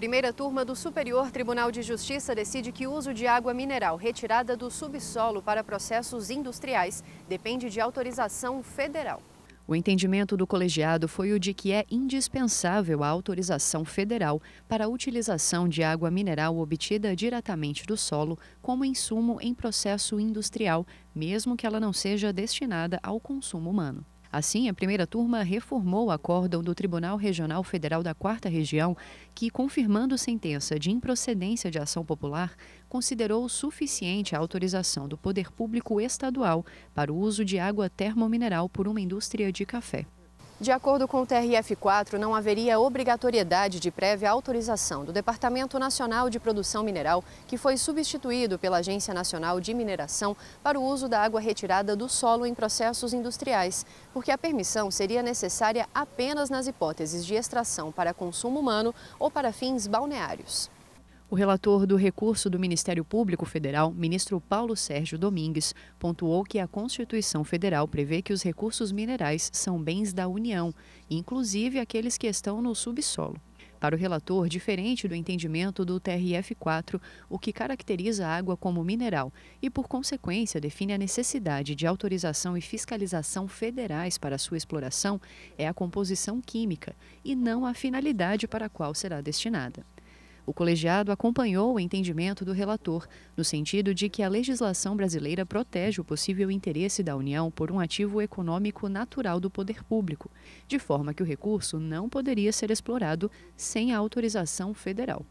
Primeira turma do Superior Tribunal de Justiça decide que o uso de água mineral retirada do subsolo para processos industriais depende de autorização federal. O entendimento do colegiado foi o de que é indispensável a autorização federal para a utilização de água mineral obtida diretamente do solo como insumo em processo industrial, mesmo que ela não seja destinada ao consumo humano. Assim, a primeira turma reformou o acórdão do Tribunal Regional Federal da Quarta Região, que, confirmando sentença de improcedência de ação popular, considerou suficiente a autorização do poder público estadual para o uso de água termomineral por uma indústria de café. De acordo com o TRF4, não haveria obrigatoriedade de prévia autorização do Departamento Nacional de Produção Mineral, que foi substituído pela Agência Nacional de Mineração para o uso da água retirada do solo em processos industriais, porque a permissão seria necessária apenas nas hipóteses de extração para consumo humano ou para fins balneários. O relator do recurso do Ministério Público Federal, ministro Paulo Sérgio Domingues, pontuou que a Constituição Federal prevê que os recursos minerais são bens da União, inclusive aqueles que estão no subsolo. Para o relator, diferente do entendimento do TRF4, o que caracteriza a água como mineral e, por consequência, define a necessidade de autorização e fiscalização federais para sua exploração, é a composição química e não a finalidade para a qual será destinada. O colegiado acompanhou o entendimento do relator, no sentido de que a legislação brasileira protege o possível interesse da União por um ativo econômico natural do poder público, de forma que o recurso não poderia ser explorado sem a autorização federal.